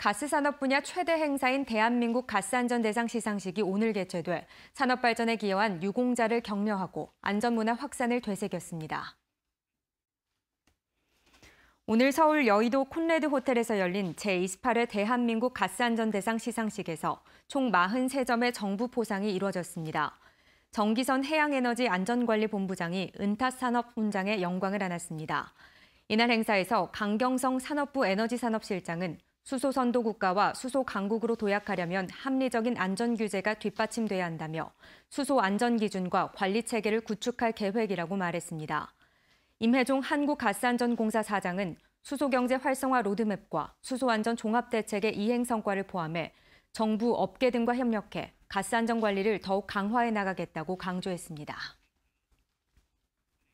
가스산업 분야 최대 행사인 대한민국 가스안전대상 시상식이 오늘 개최돼 산업 발전에 기여한 유공자를 격려하고 안전문화 확산을 되새겼습니다. 오늘 서울 여의도 콘레드 호텔에서 열린 제28회 대한민국 가스안전대상 시상식에서 총 43점의 정부 포상이 이루어졌습니다. 정기선 해양에너지 안전관리본부장이 은타산업훈장의 영광을 안았습니다. 이날 행사에서 강경성 산업부 에너지산업실장은 수소 선도 국가와 수소 강국으로 도약하려면 합리적인 안전 규제가 뒷받침돼야 한다며 수소 안전 기준과 관리 체계를 구축할 계획이라고 말했습니다. 임혜종 한국가스안전공사 사장은 수소경제 활성화 로드맵과 수소안전 종합대책의 이행 성과를 포함해 정부, 업계 등과 협력해 가스안전 관리를 더욱 강화해 나가겠다고 강조했습니다.